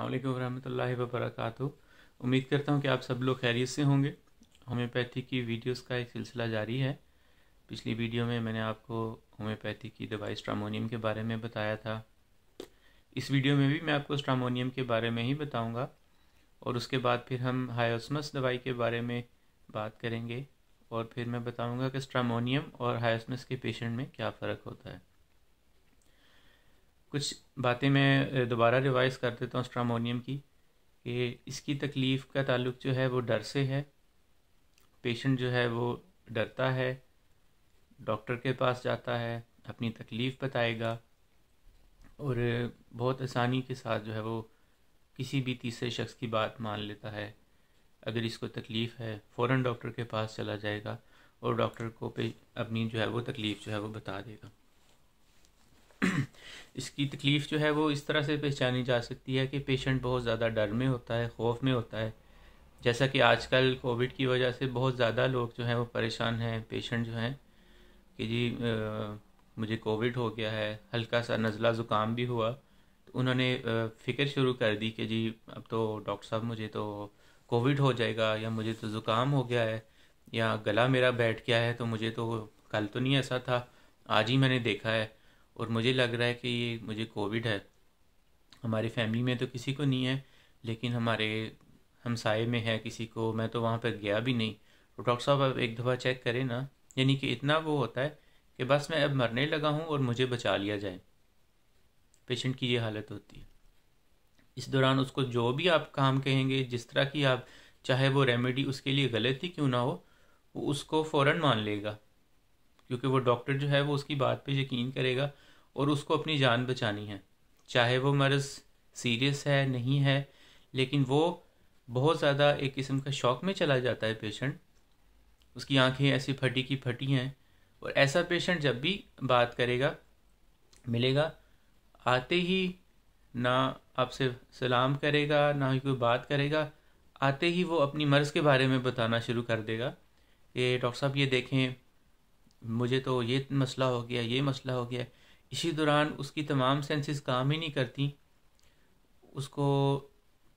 अल्लाम वरहमल वरक उम्मीद करता हूँ कि आप सब लोग खैरियत से होंगे होम्योपैथी की वीडियोस का एक सिलसिला जारी है पिछली वीडियो में मैंने आपको होम्योपैथी की दवाई स्ट्रामोनियम के बारे में बताया था इस वीडियो में भी मैं आपको स्ट्रामोनियम के बारे में ही बताऊँगा और उसके बाद फिर हम हायोसमस दवाई के बारे में बात करेंगे और फिर मैं बताऊँगा कि स्ट्रामोनियम और हायोसमस के पेशेंट में क्या फ़र्क होता है कुछ बातें मैं दोबारा रिवाइज़ कर देता हूँ स्ट्रामोनियम की कि इसकी तकलीफ़ का ताल्लुक जो है वो डर से है पेशेंट जो है वो डरता है डॉक्टर के पास जाता है अपनी तकलीफ़ बताएगा और बहुत आसानी के साथ जो है वो किसी भी तीसरे शख्स की बात मान लेता है अगर इसको तकलीफ़ है फ़ौर डॉक्टर के पास चला जाएगा और डॉक्टर को पे अपनी जो है वो तकलीफ़ जो है वो बता देगा इसकी तकलीफ़ जो है वो इस तरह से पहचानी जा सकती है कि पेशेंट बहुत ज़्यादा डर में होता है खौफ में होता है जैसा कि आजकल कोविड की वजह से बहुत ज़्यादा लोग जो हैं वो परेशान हैं पेशेंट जो हैं कि जी आ, मुझे कोविड हो गया है हल्का सा नज़ला ज़ुकाम भी हुआ तो उन्होंने फ़िक्र शुरू कर दी कि जी अब तो डॉक्टर साहब मुझे तो कोविड हो जाएगा या मुझे तो ज़ुकाम हो गया है या गला मेरा बैठ गया है तो मुझे तो कल तो नहीं ऐसा था आज ही मैंने देखा है और मुझे लग रहा है कि ये मुझे कोविड है हमारी फैमिली में तो किसी को नहीं है लेकिन हमारे हमसाए में है किसी को मैं तो वहाँ पर गया भी नहीं तो डॉक्टर साहब अब एक दफ़ा चेक करें ना यानी कि इतना वो होता है कि बस मैं अब मरने लगा हूँ और मुझे बचा लिया जाए पेशेंट की ये हालत होती है इस दौरान उसको जो भी आप काम कहेंगे जिस तरह की आप चाहे वो रेमेडी उसके लिए गलत ही क्यों ना हो वो उसको फ़ौर मान लेगा क्योंकि वो डॉक्टर जो है वो उसकी बात पे यकीन करेगा और उसको अपनी जान बचानी है चाहे वो मर्ज़ सीरियस है नहीं है लेकिन वो बहुत ज़्यादा एक किस्म का शौक में चला जाता है पेशेंट उसकी आंखें ऐसी फटी की फटी हैं और ऐसा पेशेंट जब भी बात करेगा मिलेगा आते ही ना आपसे सलाम करेगा ना ही कोई बात करेगा आते ही वो अपनी मर्ज़ के बारे में बताना शुरू कर देगा कि डॉक्टर साहब ये देखें मुझे तो ये मसला हो गया ये मसला हो गया इसी दौरान उसकी तमाम सेंसेस काम ही नहीं करती उसको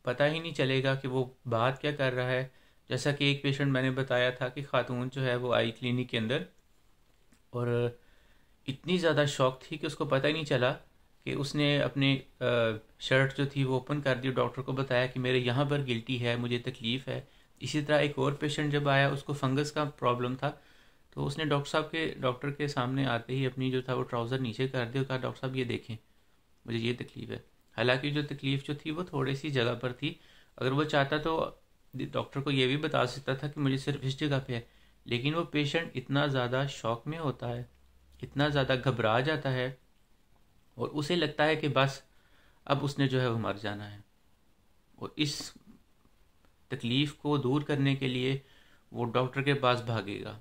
पता ही नहीं चलेगा कि वो बात क्या कर रहा है जैसा कि एक पेशेंट मैंने बताया था कि खातून जो है वो आई क्लिनिक के अंदर और इतनी ज़्यादा शौक थी कि उसको पता ही नहीं चला कि उसने अपने शर्ट जो थी वो ओपन कर दी डॉक्टर को बताया कि मेरे यहाँ पर गिल्टी है मुझे तकलीफ़ है इसी तरह एक और पेशेंट जब आया उसको फंगस का प्रॉब्लम था तो उसने डॉक्टर साहब के डॉक्टर के सामने आते ही अपनी जो था वो ट्राउज़र नीचे कर दिया कहा डॉक्टर साहब ये देखें मुझे ये तकलीफ़ है हालांकि जो तकलीफ़ जो थी वो थोड़ी सी जगह पर थी अगर वो चाहता तो डॉक्टर को ये भी बता सकता था कि मुझे सिर्फ इस जगह पे है लेकिन वो पेशेंट इतना ज़्यादा शौक में होता है इतना ज़्यादा घबरा जाता है और उसे लगता है कि बस अब उसने जो है वो मर जाना है और इस तकलीफ़ को दूर करने के लिए वो डॉक्टर के पास भागेगा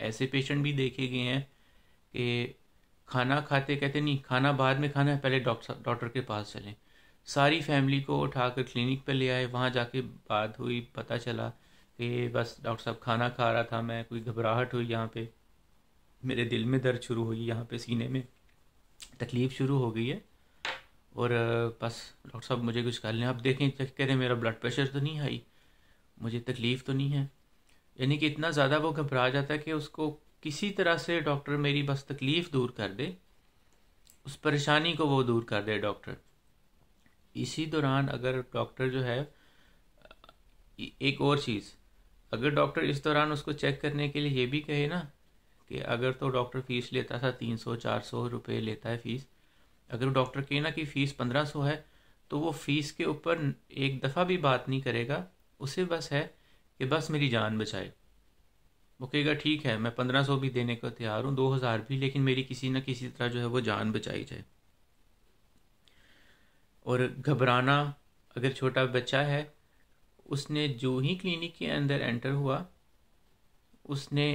ऐसे पेशेंट भी देखे गए हैं कि खाना खाते कहते नहीं खाना बाद में खाना है पहले डॉक्टर डॉक्टर के पास चलें सारी फैमिली को उठाकर क्लिनिक पर ले आए वहाँ जाके बात हुई पता चला कि बस डॉक्टर साहब खाना खा रहा था मैं कोई घबराहट हुई यहाँ पे मेरे दिल में दर्द शुरू हुई यहाँ पे सीने में तकलीफ़ शुरू हो गई है और बस डॉक्टर साहब मुझे कुछ कर लें आप देखें चेक करें मेरा ब्लड प्रेशर तो नहीं हाई मुझे तकलीफ़ तो नहीं है यानी कि इतना ज़्यादा वो घबरा जाता है कि उसको किसी तरह से डॉक्टर मेरी बस तकलीफ़ दूर कर दे उस परेशानी को वो दूर कर दे डॉक्टर इसी दौरान अगर डॉक्टर जो है एक और चीज़ अगर डॉक्टर इस दौरान उसको चेक करने के लिए ये भी कहे ना कि अगर तो डॉक्टर फ़ीस लेता था तीन सौ चार सौ रुपये लेता है फ़ीस अगर डॉक्टर कहे ना कि फ़ीस पंद्रह सौ है तो वो फ़ीस के ऊपर एक दफ़ा भी बात नहीं करेगा उसे बस है कि बस मेरी जान बचाए वो कहेगा ठीक है मैं पंद्रह सौ भी देने को तैयार हूँ दो हज़ार भी लेकिन मेरी किसी न किसी तरह जो है वो जान बचाई जाए और घबराना अगर छोटा बच्चा है उसने जो ही क्लिनिक के अंदर एंटर हुआ उसने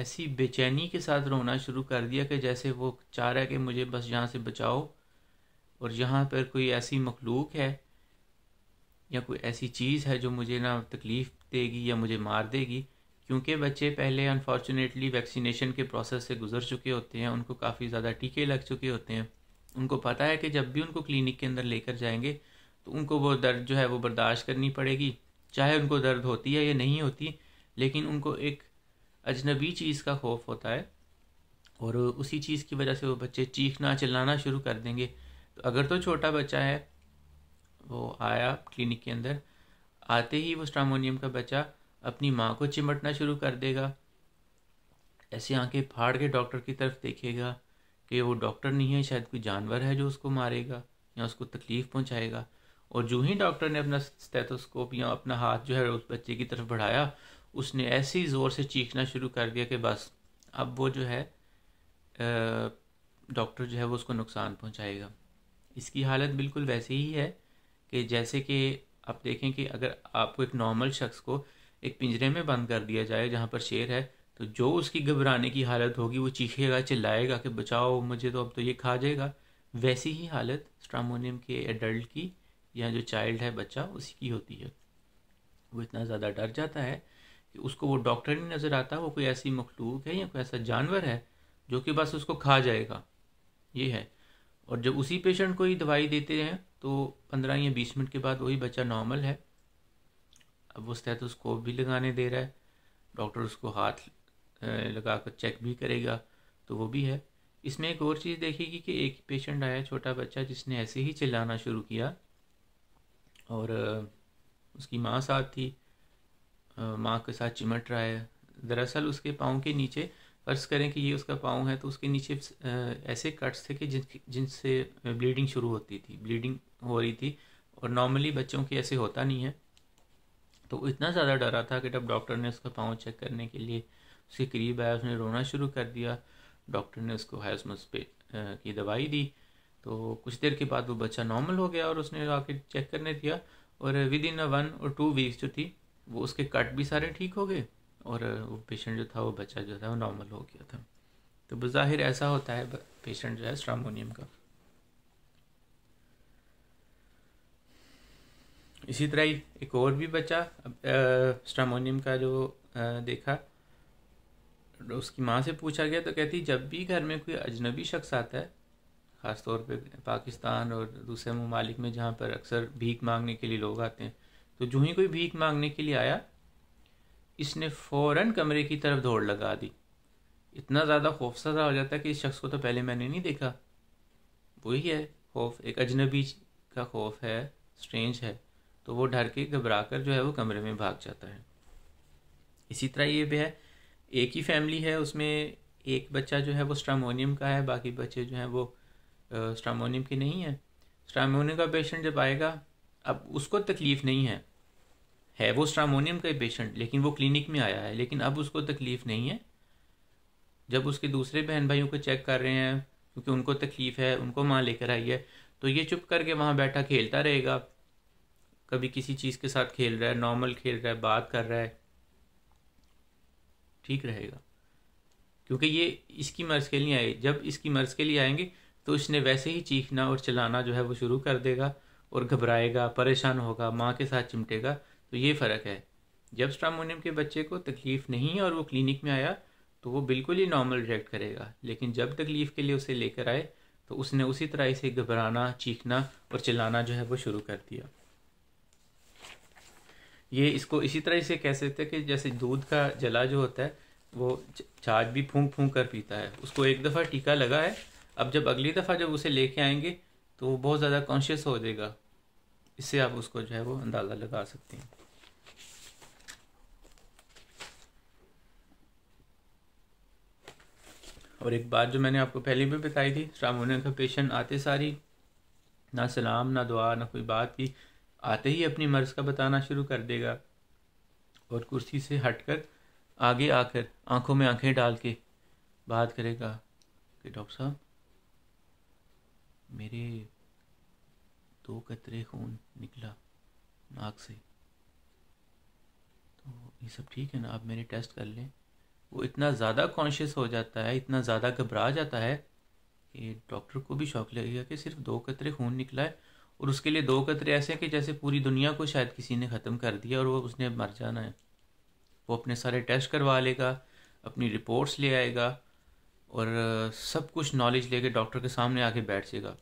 ऐसी बेचैनी के साथ रोना शुरू कर दिया कि जैसे वो चाह रहा है कि मुझे बस यहाँ से बचाओ और यहाँ पर कोई ऐसी मखलूक है या कोई ऐसी चीज़ है जो मुझे ना तकलीफ़ देगी या मुझे मार देगी क्योंकि बच्चे पहले अनफॉर्चुनेटली वैक्सीनेशन के प्रोसेस से गुजर चुके होते हैं उनको काफ़ी ज़्यादा टीके लग चुके होते हैं उनको पता है कि जब भी उनको क्लिनिक के अंदर लेकर जाएंगे तो उनको वो दर्द जो है वो बर्दाश्त करनी पड़ेगी चाहे उनको दर्द होती है या नहीं होती लेकिन उनको एक अजनबी चीज़ का खौफ होता है और उसी चीज़ की वजह से वो बच्चे चीखना चिल्लाना शुरू कर देंगे तो अगर तो छोटा बच्चा है वो आया क्लिनिक के अंदर आते ही वो स्ट्रामोनियम का बच्चा अपनी माँ को चिमटना शुरू कर देगा ऐसे आंखें फाड़ के डॉक्टर की तरफ देखेगा कि वो डॉक्टर नहीं है शायद कोई जानवर है जो उसको मारेगा या उसको तकलीफ़ पहुंचाएगा और जो ही डॉक्टर ने अपना स्टेथोस्कोप या अपना हाथ जो है उस बच्चे की तरफ बढ़ाया उसने ऐसे ही ज़ोर से चीखना शुरू कर दिया कि बस अब वो जो है डॉक्टर जो है वो उसको नुकसान पहुंचाएगा इसकी हालत बिल्कुल वैसे ही है कि जैसे कि आप देखें कि अगर आपको एक नॉर्मल शख्स को एक पिंजरे में बंद कर दिया जाए जहाँ पर शेर है तो जो उसकी घबराने की हालत होगी वो चीखेगा चिल्लाएगा कि बचाओ मुझे तो अब तो ये खा जाएगा वैसी ही हालत स्ट्रामोनियम के एडल्ट की या जो चाइल्ड है बच्चा उसी की होती है वो इतना ज़्यादा डर जाता है कि उसको वो डॉक्टर नहीं नज़र आता वो कोई ऐसी मखलूक है या कोई ऐसा जानवर है जो कि बस उसको खा जाएगा ये है और जब उसी पेशेंट को ही दवाई देते हैं तो पंद्रह या बीस मिनट के बाद वही बच्चा नॉर्मल है अब वो स्टेथोस्कोप भी लगाने दे रहा है डॉक्टर उसको हाथ लगा कर चेक भी करेगा तो वो भी है इसमें एक और चीज़ देखेगी कि एक पेशेंट आया छोटा बच्चा जिसने ऐसे ही चिल्लाना शुरू किया और उसकी माँ साथ थी माँ के साथ चिमट रहा है दरअसल उसके पाँव के नीचे फर्ज करें कि ये उसका पाँव है तो उसके नीचे ऐसे कट्स थे कि जिन जिनसे ब्लीडिंग शुरू होती थी ब्लीडिंग हो रही थी और नॉर्मली बच्चों के ऐसे होता नहीं है तो इतना ज़्यादा डरा था कि जब डॉक्टर ने उसका पाँव चेक करने के लिए उसके करीब आया उसने रोना शुरू कर दिया डॉक्टर ने उसको हायसमस पे की दवाई दी तो कुछ देर के बाद वो बच्चा नॉर्मल हो गया और उसने आके चेक करने दिया और विद इन अ वन और टू वीक्स जो थी वो उसके कट भी सारे ठीक हो गए और वो पेशेंट जो था वो बच्चा जो था वो नॉर्मल हो गया था तो बज़ाहिर ऐसा होता है पेशेंट जो है स्ट्रामोनियम का इसी तरह ही एक और भी बच्चा स्ट्रामोनियम का जो आ, देखा उसकी माँ से पूछा गया तो कहती जब भी घर में कोई अजनबी शख्स आता है ख़ास तौर पे पाकिस्तान और दूसरे ममालिक में जहाँ पर अक्सर भीख मांगने के लिए लोग आते हैं तो जो ही कोई भीख मांगने के लिए आया इसने फ़ौरन कमरे की तरफ दौड़ लगा दी इतना ज़्यादा खौफसदा हो जाता है कि इस शख्स को तो पहले मैंने नहीं देखा वही है खौफ एक अजनबी का खौफ है स्ट्रेंज है तो वो डर के घबरा कर जो है वो कमरे में भाग जाता है इसी तरह ये भी है एक ही फैमिली है उसमें एक बच्चा जो है वो स्ट्रामोनियम का है बाकी बच्चे जो हैं वो स्ट्रामोनियम के नहीं हैं स्ट्रामोनियम का पेशेंट जब आएगा अब उसको तकलीफ़ नहीं है है वो स्ट्रामोनियम का ही पेशेंट लेकिन वो क्लिनिक में आया है लेकिन अब उसको तकलीफ़ नहीं है जब उसके दूसरे बहन भाइयों को चेक कर रहे हैं क्योंकि उनको तकलीफ़ है उनको माँ लेकर आई है तो ये चुप करके वहाँ बैठा खेलता रहेगा कभी किसी चीज़ के साथ खेल रहा है नॉर्मल खेल रहा है बात कर रहा है ठीक रहेगा क्योंकि ये इसकी मर्ज़ के लिए आए जब इसकी मर्ज़ के लिए आएंगे तो इसने वैसे ही चीखना और चलाना जो है वो शुरू कर देगा और घबराएगा परेशान होगा माँ के साथ चिमटेगा तो ये फ़र्क है जब स्ट्रामोनियम के बच्चे को तकलीफ़ नहीं है और वो क्लिनिक में आया तो वो बिल्कुल ही नॉर्मल रिएक्ट करेगा लेकिन जब तकलीफ़ के लिए उसे लेकर आए तो उसने उसी तरह इसे घबराना चीखना और चिल्लाना जो है वो शुरू कर दिया ये इसको इसी तरह इसे कह सकते हैं कि जैसे दूध का जला जो होता है वो छाछ भी फूंक फूंक कर पीता है उसको एक दफ़ा टीका लगा है अब जब अगली दफ़ा जब उसे लेके आएंगे तो वो बहुत ज़्यादा कॉन्शियस हो जाएगा इससे आप उसको जो है वो अंदाज़ा लगा सकते हैं और एक बात जो मैंने आपको पहले भी बताई थी स्ट्रामोनिया का पेशेंट आते सारी ना सलाम ना दुआ ना कोई बात की आते ही अपनी मर्ज़ का बताना शुरू कर देगा और कुर्सी से हटकर आगे आकर आंखों में आंखें डाल के बात करेगा कि डॉक्टर साहब मेरे दो कतरे खून निकला नाक से तो ये सब ठीक है ना आप मेरे टेस्ट कर लें वो इतना ज़्यादा कॉन्शियस हो जाता है इतना ज़्यादा घबरा जाता है कि डॉक्टर को भी शौक लगेगा कि सिर्फ दो कतरे खून निकला है और उसके लिए दो कतरे ऐसे हैं कि जैसे पूरी दुनिया को शायद किसी ने ख़त्म कर दिया और वो उसने मर जाना है वो अपने सारे टेस्ट करवा लेगा अपनी रिपोर्ट्स ले आएगा और सब कुछ नॉलेज लेके डॉक्टर के सामने आके बैठ जाएगा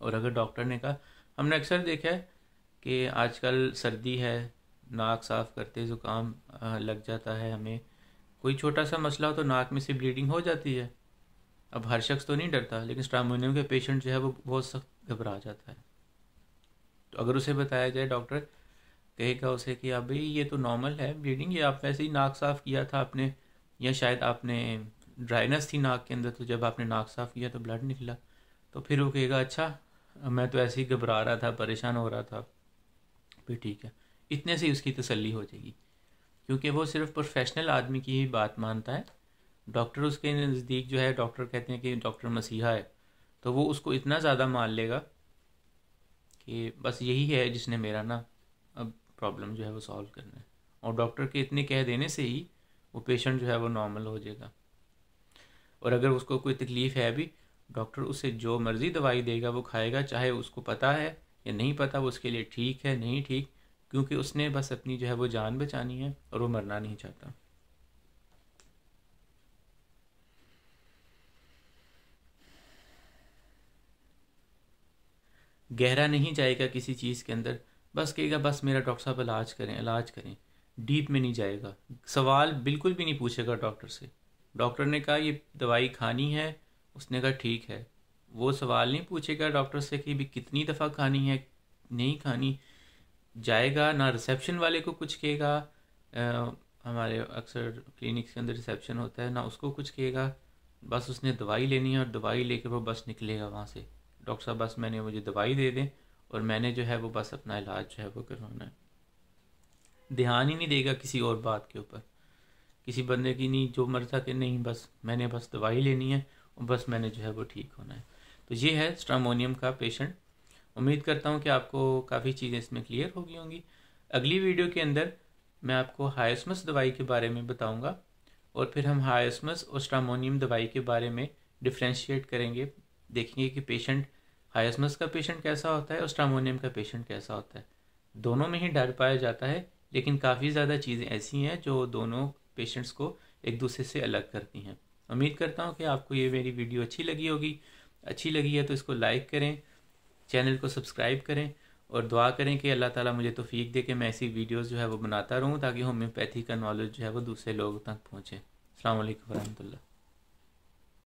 और अगर डॉक्टर ने कहा हमने अक्सर देखा है कि आजकल सर्दी है नाक साफ़ करते ज़ुकाम लग जाता है हमें कोई छोटा सा मसला हो तो नाक में से ब्लीडिंग हो जाती है अब हर शख्स तो नहीं डरता लेकिन स्ट्रामोनियम के पेशेंट जो है वो बहुत सख्त घबरा जाता है तो अगर उसे बताया जाए डॉक्टर कहेगा उसे कि अब भाई ये तो नॉर्मल है ब्लीडिंग ये आप वैसे ही नाक साफ़ किया था आपने या शायद आपने ड्राइनेस थी नाक के अंदर तो जब आपने नाक साफ़ किया तो ब्लड निकला तो फिर वो कहेगा अच्छा मैं तो ऐसे ही घबरा रहा था परेशान हो रहा था फिर ठीक है इतने से उसकी तसल्ली हो जाएगी क्योंकि वो सिर्फ प्रोफेशनल आदमी की ही बात मानता है डॉक्टर उसके नज़दीक जो है डॉक्टर कहते हैं कि डॉक्टर मसीहा है तो वो उसको इतना ज़्यादा मान लेगा कि बस यही है जिसने मेरा ना अब प्रॉब्लम जो है वो सॉल्व करना है और डॉक्टर के इतने कह देने से ही वो पेशेंट जो है वो नॉर्मल हो जाएगा और अगर उसको कोई तकलीफ़ है भी डॉक्टर उसे जो मर्ज़ी दवाई देगा वो खाएगा चाहे उसको पता है या नहीं पता वो उसके लिए ठीक है नहीं ठीक क्योंकि उसने बस अपनी जो है वो जान बचानी है और वो मरना नहीं चाहता गहरा नहीं जाएगा किसी चीज़ के अंदर बस कहेगा बस मेरा डॉक्टर साहब इलाज करें इलाज करें डीप में नहीं जाएगा सवाल बिल्कुल भी नहीं पूछेगा डॉक्टर से डॉक्टर ने कहा ये दवाई खानी है उसने कहा ठीक है वो सवाल नहीं पूछेगा डॉक्टर से कि भी कितनी दफ़ा खानी है नहीं खानी जाएगा ना रिसेप्शन वाले को कुछ कहेगा हमारे अक्सर क्लिनिक्स के अंदर रिसेप्शन होता है ना उसको कुछ कहेगा बस उसने दवाई लेनी है और दवाई लेके वो बस निकलेगा वहाँ से डॉक्टर साहब बस मैंने मुझे दवाई दे दें और मैंने जो है वो बस अपना इलाज जो है वो करवाना है ध्यान ही नहीं देगा किसी और बात के ऊपर किसी बंदे की नहीं जो मर्जा के नहीं बस मैंने बस दवाई लेनी है और बस मैंने जो है वो ठीक होना है तो ये है स्ट्रामोनियम का पेशेंट उम्मीद करता हूँ कि आपको काफ़ी चीज़ें इसमें क्लियर हो गई होंगी अगली वीडियो के अंदर मैं आपको हायसमस दवाई के बारे में बताऊँगा और फिर हम हायसमस और स्ट्रामोनियम दवाई के बारे में डिफ्रेंशिएट करेंगे देखेंगे कि पेशेंट हायसमस का पेशेंट कैसा होता है और स्ट्रामोनियम का पेशेंट कैसा होता है दोनों में ही डर पाया जाता है लेकिन काफ़ी ज़्यादा चीज़ें ऐसी हैं जो दोनों पेशेंट्स को एक दूसरे से अलग करती हैं उम्मीद करता हूँ कि आपको ये मेरी वीडियो अच्छी लगी होगी अच्छी लगी है तो इसको लाइक करें चैनल को सब्सक्राइब करें और दुआ करें कि अल्लाह ताला मुझे तोफ़ीक दे कि मैं ऐसी वीडियोस जो है वो बनाता रहूं ताकि होम्योपैथी का नॉलेज जो है वो दूसरे लोगों तक पहुँचे अल्लाम वरहमल